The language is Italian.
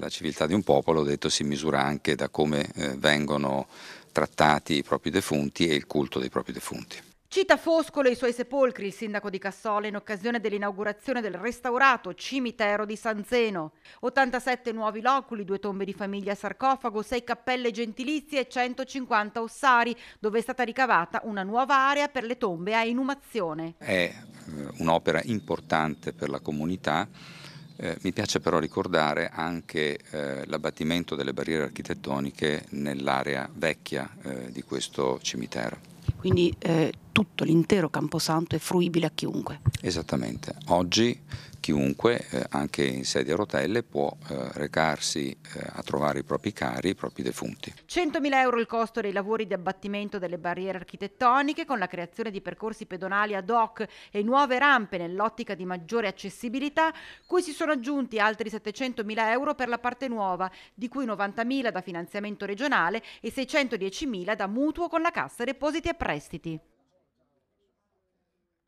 La civiltà di un popolo, ho detto, si misura anche da come eh, vengono trattati i propri defunti e il culto dei propri defunti. Cita Foscolo e i suoi sepolcri il sindaco di Cassola in occasione dell'inaugurazione del restaurato cimitero di San Zeno. 87 nuovi loculi, due tombe di famiglia sarcofago, sei cappelle gentilizie e 150 ossari, dove è stata ricavata una nuova area per le tombe a inumazione. È eh, un'opera importante per la comunità eh, mi piace però ricordare anche eh, l'abbattimento delle barriere architettoniche nell'area vecchia eh, di questo cimitero. Quindi eh, tutto l'intero Camposanto è fruibile a chiunque. Esattamente. Oggi chiunque, eh, anche in sedia a rotelle, può eh, recarsi eh, a trovare i propri cari, i propri defunti. 100.000 euro il costo dei lavori di abbattimento delle barriere architettoniche con la creazione di percorsi pedonali ad hoc e nuove rampe nell'ottica di maggiore accessibilità, cui si sono aggiunti altri 700.000 euro per la parte nuova, di cui 90.000 da finanziamento regionale e 610.000 da mutuo con la Cassa Depositi e Prestiti.